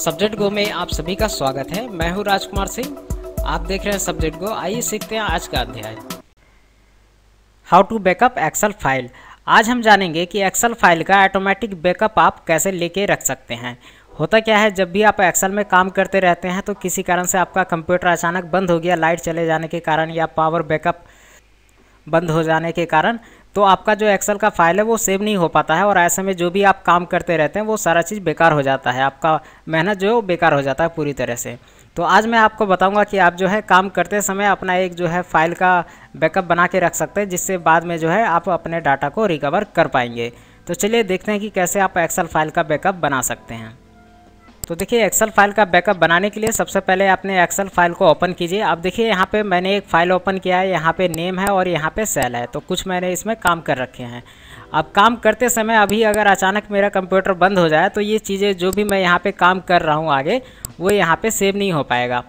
subject गो में आप सभी का स्वागत है मैं हूं राजकुमार सिंह आप देख रहे हैं सब्जेक्ट गो आइए सीखते हैं आज का अध्याय how to backup Excel file आज हम जानेंगे कि एक्सेल फाइल का ऑटोमेटिक बैकअप आप कैसे लेके रख सकते हैं होता क्या है जब भी आप एक्सेल में काम करते रहते हैं तो किसी कारण से आपका कंप्यूटर अचानक बंद हो गया लाइट चले जाने के कारण या पावर बैकअप बंद हो जाने के कारण तो आपका जो एक्सेल का फाइल है वो सेव नहीं हो पाता है और ऐसे में जो भी आप काम करते रहते हैं वो सारा चीज़ बेकार हो जाता है आपका मेहनत जो है वो बेकार हो जाता है पूरी तरह से तो आज मैं आपको बताऊंगा कि आप जो है काम करते समय अपना एक जो है फाइल का बैकअप बना के रख सकते हैं जिससे बाद में जो है आप अपने डाटा को रिकवर कर पाएंगे तो चलिए देखते हैं कि कैसे आप एक्सेल फाइल का बैकअप बना सकते हैं तो देखिए एक्सेल फाइल का बैकअप बनाने के लिए सबसे पहले आपने एक्सेल फाइल को ओपन कीजिए अब देखिए यहाँ पे मैंने एक फ़ाइल ओपन किया है यहाँ पे नेम है और यहाँ पे सेल है तो कुछ मैंने इसमें काम कर रखे हैं अब काम करते समय अभी अगर अचानक मेरा कंप्यूटर बंद हो जाए तो ये चीज़ें जो भी मैं यहाँ पर काम कर रहा हूँ आगे वो यहाँ पर सेव नहीं हो पाएगा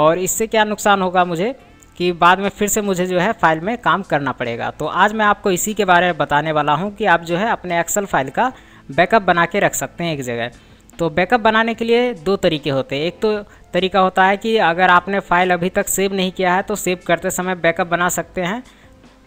और इससे क्या नुकसान होगा मुझे कि बाद में फिर से मुझे जो है फाइल में काम करना पड़ेगा तो आज मैं आपको इसी के बारे में बताने वाला हूँ कि आप जो है अपने एक्सेल फाइल का बैकअप बना के रख सकते हैं एक जगह तो बैकअप बनाने के लिए दो तरीके होते हैं एक तो तरीका होता है कि अगर आपने फाइल अभी तक सेव नहीं किया है तो सेव करते समय बैकअप बना सकते हैं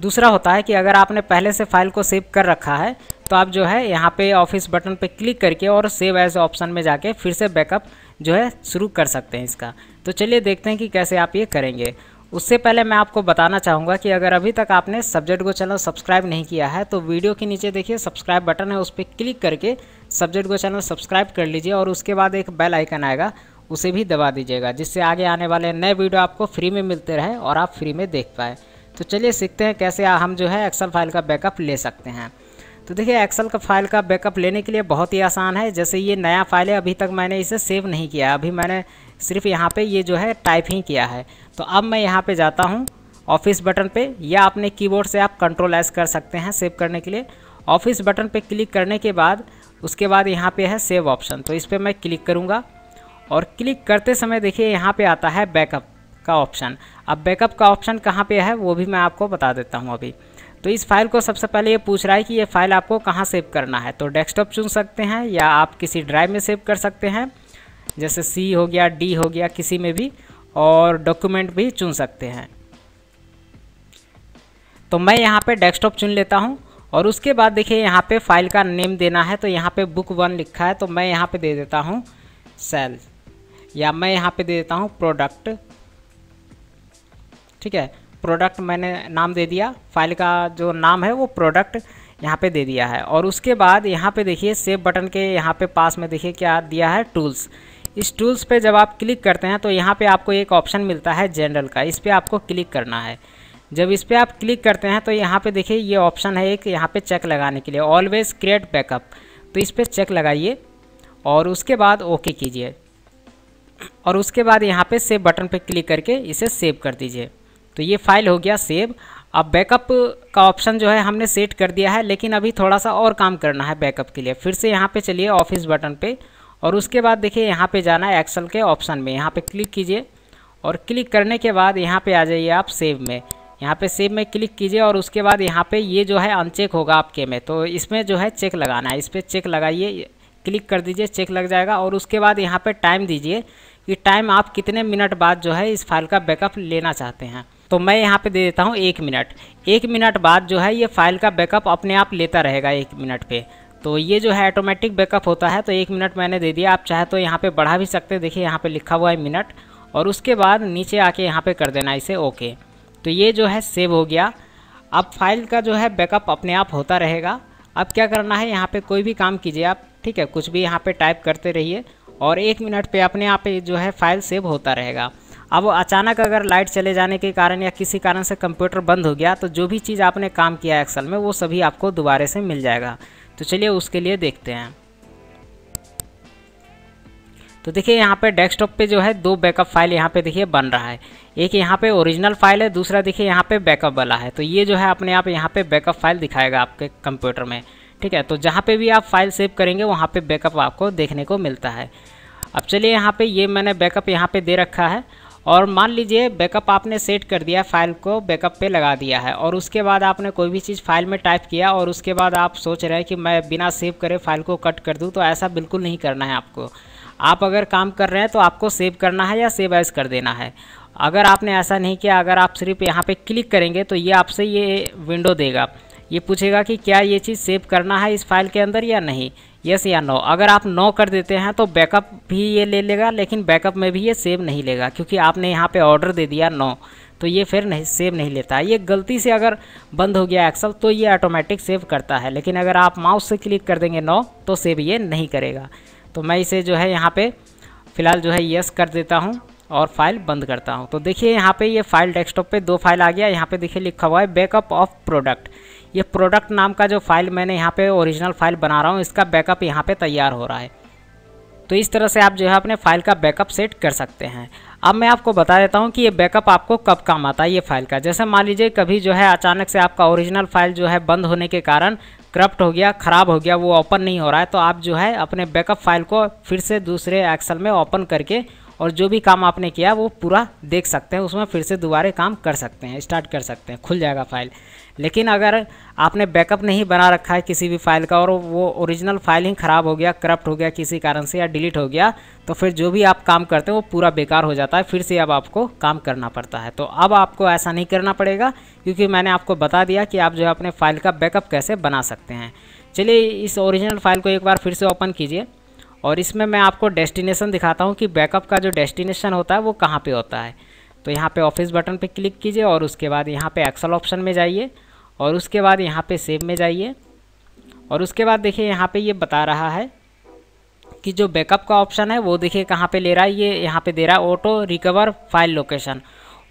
दूसरा होता है कि अगर आपने पहले से फाइल को सेव कर रखा है तो आप जो है यहाँ पे ऑफिस बटन पे क्लिक करके और सेव एज ऑप्शन में जाके फिर से बैकअप जो है शुरू कर सकते हैं इसका तो चलिए देखते हैं कि कैसे आप ये करेंगे उससे पहले मैं आपको बताना चाहूँगा कि अगर अभी तक आपने सब्जेक्ट को चैनल सब्सक्राइब नहीं किया है तो वीडियो के नीचे देखिए सब्सक्राइब बटन है उस पर क्लिक करके सब्जेक्ट को चैनल सब्सक्राइब कर लीजिए और उसके बाद एक बेल आइकन आएगा उसे भी दबा दीजिएगा जिससे आगे आने वाले नए वीडियो आपको फ्री में मिलते रहे और आप फ्री में देख पाए तो चलिए सीखते हैं कैसे हम जो है एक्सल फाइल का बैकअप ले सकते हैं तो देखिए एक्सल का फाइल का बैकअप लेने के लिए बहुत ही आसान है जैसे ये नया फाइल है अभी तक मैंने इसे सेव नहीं किया अभी मैंने सिर्फ यहाँ पे ये जो है टाइप ही किया है तो अब मैं यहाँ पे जाता हूँ ऑफिस बटन पे या अपने कीबोर्ड से आप कंट्रोल एस कर सकते हैं सेव करने के लिए ऑफिस बटन पे क्लिक करने के बाद उसके बाद यहाँ पे है सेव ऑप्शन तो इस पर मैं क्लिक करूँगा और क्लिक करते समय देखिए यहाँ पे आता है बैकअप का ऑप्शन अब बैकअप का ऑप्शन कहाँ पे है वो भी मैं आपको बता देता हूँ अभी तो इस फाइल को सबसे पहले ये पूछ रहा है कि ये फ़ाइल आपको कहाँ सेव करना है तो डेस्कटॉप चुन सकते हैं या आप किसी ड्राइव में सेव कर सकते हैं जैसे सी हो गया डी हो गया किसी में भी और डॉक्यूमेंट भी चुन सकते हैं तो मैं यहाँ पे डेस्कटॉप चुन लेता हूँ और उसके बाद देखिए यहाँ पे फाइल का नेम देना है तो यहाँ पे बुक वन लिखा है तो मैं यहाँ पे दे देता हूँ सेल या मैं यहाँ पे दे देता हूँ प्रोडक्ट ठीक है प्रोडक्ट मैंने नाम दे दिया फाइल का जो नाम है वो प्रोडक्ट यहाँ पे दे दिया है और उसके बाद यहाँ पे देखिए सेव बटन के यहाँ पे पास में देखिए क्या दिया है टूल्स इस टूल्स पे जब आप क्लिक करते हैं तो यहाँ पे आपको एक ऑप्शन मिलता है जनरल का इस पर आपको क्लिक करना है जब इस पर आप क्लिक करते हैं तो यहाँ पे देखिए ये ऑप्शन है एक यहाँ पे चेक लगाने के लिए ऑलवेज क्रिएट बैकअप तो इस पर चेक लगाइए और उसके बाद ओके कीजिए और उसके बाद यहाँ पे सेव बटन पे क्लिक करके इसे सेव कर दीजिए तो ये फाइल हो गया सेव अब बैकअप का ऑप्शन जो है हमने सेट कर दिया है लेकिन अभी थोड़ा सा और काम करना है बैकअप के लिए फिर से यहाँ पर चलिए ऑफिस बटन पर और उसके बाद देखिए यहाँ पर जाना है एक्सल के ऑप्शन में यहाँ पर क्लिक कीजिए और क्लिक करने के बाद यहाँ पर आ जाइए आप सेव में यहाँ पे सेव में क्लिक कीजिए और उसके बाद यहाँ पे ये जो है अनचेक होगा आपके में तो इसमें जो है चेक लगाना है इस पर चेक लगाइए क्लिक कर दीजिए चेक लग जाएगा और उसके बाद यहाँ पे टाइम दीजिए कि टाइम आप कितने मिनट बाद जो है इस फाइल का बैकअप लेना चाहते हैं तो मैं यहाँ पे दे देता हूँ एक मिनट एक मिनट बाद जो है ये फाइल का बैकअप अपने आप लेता रहेगा एक मिनट पर तो ये जो है ऑटोमेटिक बैकअप होता है तो एक मिनट मैंने दे दिया आप चाहे तो यहाँ पर बढ़ा भी सकते देखिए यहाँ पर लिखा हुआ है मिनट और उसके बाद नीचे आके यहाँ पर कर देना इसे ओके तो ये जो है सेव हो गया अब फाइल का जो है बैकअप अपने आप होता रहेगा अब क्या करना है यहाँ पे कोई भी काम कीजिए आप ठीक है कुछ भी यहाँ पे टाइप करते रहिए और एक मिनट पे अपने आप जो है फाइल सेव होता रहेगा अब अचानक अगर लाइट चले जाने के कारण या किसी कारण से कंप्यूटर बंद हो गया तो जो भी चीज़ आपने काम किया एक्सल में वो सभी आपको दोबारे से मिल जाएगा तो चलिए उसके लिए देखते हैं तो देखिए यहाँ पे डेस्कटॉप पे जो है दो बैकअप फाइल यहाँ पे देखिए बन रहा है एक यहाँ पे ओरिजिनल फाइल है दूसरा देखिए यहाँ पे बैकअप वाला है तो ये जो है अपने आप यहाँ पे बैकअप फाइल दिखाएगा आपके कंप्यूटर में ठीक है तो जहाँ पे भी आप फाइल सेव करेंगे वहाँ पे बैकअप आपको देखने को मिलता है अब चलिए यहाँ पर ये मैंने बैकअप यहाँ पर दे रखा है और मान लीजिए बैकअप आपने सेट कर दिया फाइल को बैकअप पे लगा दिया है और उसके बाद आपने कोई भी चीज़ फाइल में टाइप किया और उसके बाद आप सोच रहे हैं कि मैं बिना सेव करे फाइल को कट कर दूँ तो ऐसा बिल्कुल नहीं करना है आपको आप अगर काम कर रहे हैं तो आपको सेव करना है या सेव एज कर देना है अगर आपने ऐसा नहीं किया अगर आप सिर्फ यहाँ पे क्लिक करेंगे तो ये आपसे ये विंडो देगा ये पूछेगा कि क्या ये चीज़ सेव करना है इस फाइल के अंदर या नहीं यस या नो अगर आप नो कर देते हैं तो बैकअप भी ये ले लेगा लेकिन बैकअप में भी ये सेव नहीं लेगा क्योंकि आपने यहाँ पे ऑर्डर दे दिया नो तो ये फिर नहीं सेव नहीं लेता ये गलती से अगर बंद हो गया एक्सल तो ये ऑटोमेटिक सेव करता है लेकिन अगर आप माउस से क्लिक कर देंगे नो तो सेव ये नहीं करेगा तो मैं इसे जो है यहाँ पे फ़िलहाल जो है यस कर देता हूँ और फाइल बंद करता हूँ तो देखिए यहाँ पे ये फाइल डेस्कटॉप पे दो फाइल आ गया यहाँ पे देखिए लिखा हुआ है बैकअप ऑफ प्रोडक्ट ये प्रोडक्ट नाम का जो फाइल मैंने यहाँ पे ओरिजिनल फाइल बना रहा हूँ इसका बैकअप यहाँ पे तैयार हो रहा है तो इस तरह से आप जो है अपने फाइल का बैकअप सेट कर सकते हैं अब मैं आपको बता देता हूँ कि ये बैकअप आपको कब काम आता है ये फाइल का जैसे मान लीजिए कभी जो है अचानक से आपका ओरिजिनल फाइल जो है बंद होने के कारण करप्ट हो गया ख़राब हो गया वो ओपन नहीं हो रहा है तो आप जो है अपने बैकअप फाइल को फिर से दूसरे एक्सल में ओपन करके और जो भी काम आपने किया वो पूरा देख सकते हैं उसमें फिर से दोबारा काम कर सकते हैं स्टार्ट कर सकते हैं खुल जाएगा फाइल लेकिन अगर आपने बैकअप नहीं बना रखा है किसी भी फाइल का और वो ओरिजिनल फाइल ही ख़राब हो गया करप्ट हो गया किसी कारण से या डिलीट हो गया तो फिर जो भी आप काम करते हैं वो पूरा बेकार हो जाता है फिर से अब आपको काम करना पड़ता है तो अब आपको ऐसा नहीं करना पड़ेगा क्योंकि मैंने आपको बता दिया कि आप जो है अपने फाइल का बैकअप कैसे बना सकते हैं चलिए इस ओरिजिनल फाइल को एक बार फिर से ओपन कीजिए और इसमें मैं आपको डेस्टिनेशन दिखाता हूँ कि बैकअप का जो डेस्टिनेशन होता है वो कहाँ पे होता है तो यहाँ पे ऑफिस बटन पे क्लिक कीजिए और उसके बाद यहाँ पे एक्सल ऑप्शन में जाइए और उसके बाद यहाँ पे सेव में जाइए और उसके बाद देखिए यहाँ पे ये बता रहा है कि जो बैकअप का ऑप्शन है वो देखिए कहाँ पे ले रहा है ये यहाँ पे दे रहा है auto recover file location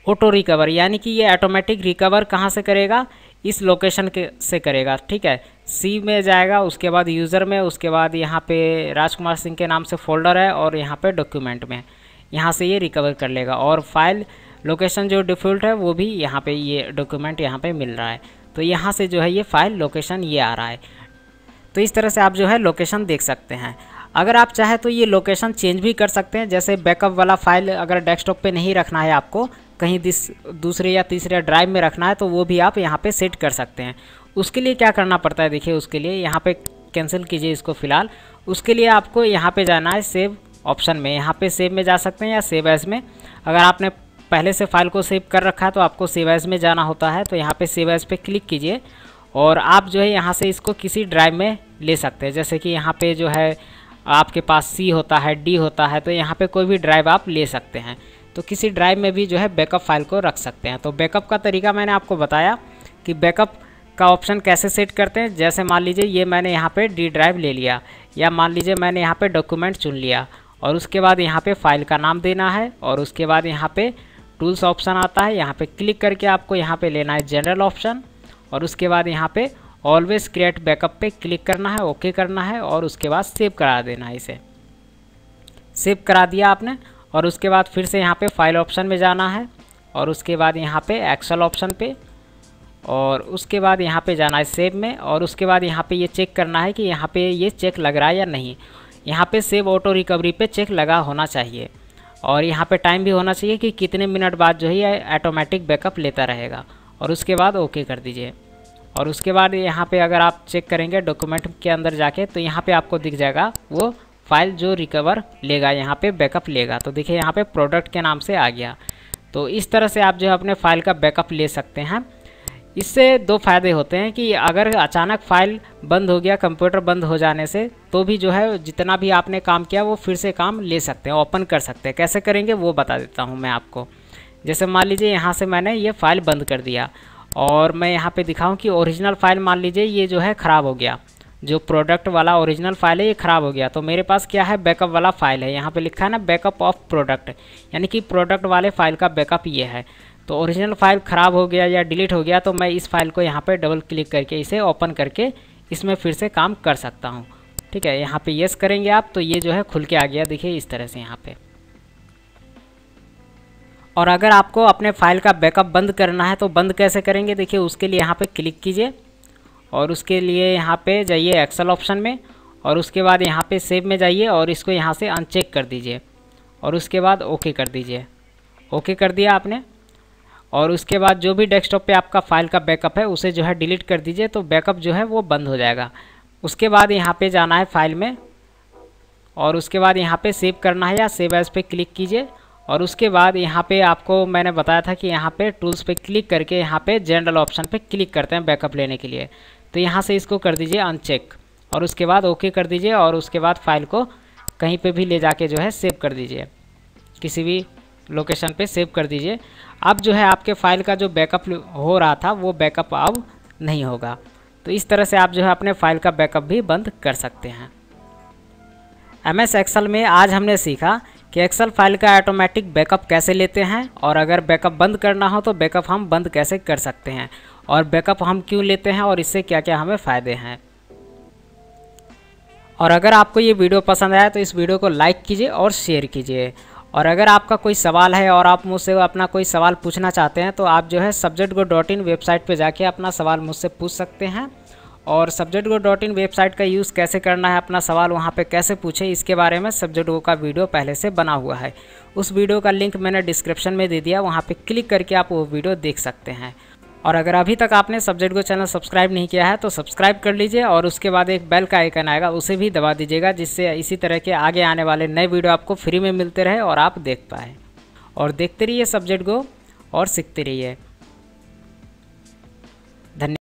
auto recover यानी कि ये ऑटोमेटिक रिकवर कहाँ से करेगा इस लोकेशन के से करेगा ठीक है सी में जाएगा उसके बाद यूज़र में उसके बाद यहाँ पे राजकुमार सिंह के नाम से फोल्डर है और यहाँ पे डॉक्यूमेंट में यहाँ से ये रिकवर कर लेगा और फाइल लोकेशन जो डिफ़ॉल्ट है वो भी यहाँ पे ये डॉक्यूमेंट यहाँ पे मिल रहा है तो यहाँ से जो है ये फाइल लोकेशन ये आ रहा है तो इस तरह से आप जो है लोकेशन देख सकते हैं अगर आप चाहें तो ये लोकेशन चेंज भी कर सकते हैं जैसे बैकअप वाला फाइल अगर डेस्कटॉप पे नहीं रखना है आपको कहीं दिस दूसरे या तीसरे ड्राइव में रखना है तो वो भी आप यहाँ पे सेट कर सकते हैं उसके लिए क्या करना पड़ता है देखिए उसके लिए यहाँ पे कैंसिल कीजिए इसको फ़िलहाल उसके लिए आपको यहाँ पे जाना है सेव ऑप्शन में यहाँ पे सेव में जा सकते हैं या सेव एज में अगर आपने पहले से फाइल को सेव कर रखा है तो आपको सेव एज में जाना होता है तो यहाँ पर सेव एज पे क्लिक कीजिए और आप जो है यहाँ से इसको किसी ड्राइव में ले सकते हैं जैसे कि यहाँ पर जो है आपके पास सी होता है डी होता है तो यहाँ पर कोई भी ड्राइव आप ले सकते हैं तो किसी ड्राइव में भी जो है बैकअप फाइल को रख सकते हैं तो बैकअप का तरीका मैंने आपको बताया कि बैकअप का ऑप्शन कैसे सेट करते हैं जैसे मान लीजिए ये मैंने यहाँ पे डी ड्राइव ले लिया या मान लीजिए मैंने यहाँ पे डॉक्यूमेंट चुन लिया और उसके बाद यहाँ पे फाइल का नाम देना है और उसके बाद यहाँ पे टूल्स ऑप्शन आता है यहाँ पे क्लिक करके आपको यहाँ पे लेना है जनरल ऑप्शन और उसके बाद यहाँ पर ऑलवेज क्रिएट बैकअप पर क्लिक करना है ओके करना है और उसके बाद सेव करा देना है इसे सेव करा दिया आपने और उसके बाद फिर से यहाँ पे फाइल ऑप्शन में जाना है और उसके बाद यहाँ पे एक्सल ऑप्शन पे और उसके बाद यहाँ पे जाना है सेव में और उसके बाद यहाँ पे ये चेक करना है कि यहाँ पे ये चेक लग रहा है या नहीं यहाँ पे सेव ऑटो रिकवरी पे चेक लगा होना चाहिए और यहाँ पे टाइम भी होना चाहिए कि कितने मिनट बाद जो है ये ऑटोमेटिक बैकअप लेता रहेगा और उसके बाद ओके कर दीजिए और उसके बाद यहाँ पर अगर आप चेक करेंगे डॉक्यूमेंट के अंदर जाके तो यहाँ पर आपको दिख जाएगा वो फाइल जो रिकवर लेगा यहाँ पे बैकअप लेगा तो देखिए यहाँ पे प्रोडक्ट के नाम से आ गया तो इस तरह से आप जो है अपने फाइल का बैकअप ले सकते हैं इससे दो फायदे होते हैं कि अगर अचानक फाइल बंद हो गया कंप्यूटर बंद हो जाने से तो भी जो है जितना भी आपने काम किया वो फिर से काम ले सकते हैं ओपन कर सकते हैं कैसे करेंगे वो बता देता हूँ मैं आपको जैसे मान लीजिए यहाँ से मैंने ये फाइल बंद कर दिया और मैं यहाँ पे दिखाऊँ कि ओरिजिनल फाइल मान लीजिए ये जो है ख़राब हो गया जो प्रोडक्ट वाला ओरिजिनल फाइल है ये ख़राब हो गया तो मेरे पास क्या है बैकअप वाला फाइल है यहाँ पे लिखा है ना बैकअप ऑफ प्रोडक्ट यानी कि प्रोडक्ट वाले फाइल का बैकअप ये है तो ओरिजिनल फाइल ख़राब हो गया या डिलीट हो गया तो मैं इस फाइल को यहाँ पर डबल क्लिक करके इसे ओपन करके इसमें फिर से काम कर सकता हूँ ठीक है यहाँ पर येस करेंगे आप तो ये जो है खुल के आ गया देखिए इस तरह से यहाँ पर और अगर आपको अपने फाइल का बैकअप बंद करना है तो बंद कैसे करेंगे देखिए उसके लिए यहाँ पे क्लिक कीजिए और उसके लिए यहाँ पे जाइए एक्सल ऑप्शन में और उसके बाद यहाँ पे सेव में जाइए और इसको यहाँ से अनचेक कर दीजिए और उसके बाद ओके कर दीजिए ओके कर दिया आपने और उसके बाद जो भी डेस्कटॉप पे आपका फाइल का बैकअप है उसे जो है डिलीट कर दीजिए तो बैकअप जो है वो बंद हो जाएगा उसके बाद यहाँ पर जाना है फाइल में और उसके बाद यहाँ पर सेव करना है या सेव एज पे क्लिक कीजिए और उसके बाद यहाँ पे आपको मैंने बताया था कि यहाँ पे टूल्स पे क्लिक करके यहाँ पे जनरल ऑप्शन पे क्लिक करते हैं बैकअप लेने के लिए तो यहाँ से इसको कर दीजिए अनचेक और उसके बाद ओके कर दीजिए और उसके बाद फाइल को कहीं पे भी ले जाके जो है सेव कर दीजिए किसी भी लोकेशन पे सेव कर दीजिए अब जो है आपके फाइल का जो बैकअप हो रहा था वो बैकअप अब नहीं होगा तो इस तरह से आप जो है अपने फाइल का बैकअप भी बंद कर सकते हैं एम एस एक्सल में आज हमने सीखा कि एक्सल फाइल का ऑटोमेटिक बैकअप कैसे लेते हैं और अगर बैकअप बंद करना हो तो बैकअप हम बंद कैसे कर सकते हैं और बैकअप हम क्यों लेते हैं और इससे क्या क्या हमें फ़ायदे हैं और अगर आपको ये वीडियो पसंद आया तो इस वीडियो को लाइक कीजिए और शेयर कीजिए और अगर आपका कोई सवाल है और आप मुझसे अपना कोई सवाल पूछना चाहते हैं तो आप जो है subject go dot in website पर जाके अपना सवाल मुझसे पूछ सकते हैं और subject go dot in website का यूज़ कैसे करना है अपना सवाल वहाँ पे कैसे पूछें इसके बारे में सब्जेक्ट गो का वीडियो पहले से बना हुआ है उस वीडियो का लिंक मैंने डिस्क्रिप्शन में दे दिया वहाँ पर क्लिक करके आप वो वीडियो देख सकते हैं और अगर अभी तक आपने सब्जेक्ट को चैनल सब्सक्राइब नहीं किया है तो सब्सक्राइब कर लीजिए और उसके बाद एक बेल का आइकन आएगा उसे भी दबा दीजिएगा जिससे इसी तरह के आगे आने वाले नए वीडियो आपको फ्री में मिलते रहे और आप देख पाए और देखते रहिए सब्जेक्ट को और सीखते रहिए धन्यवाद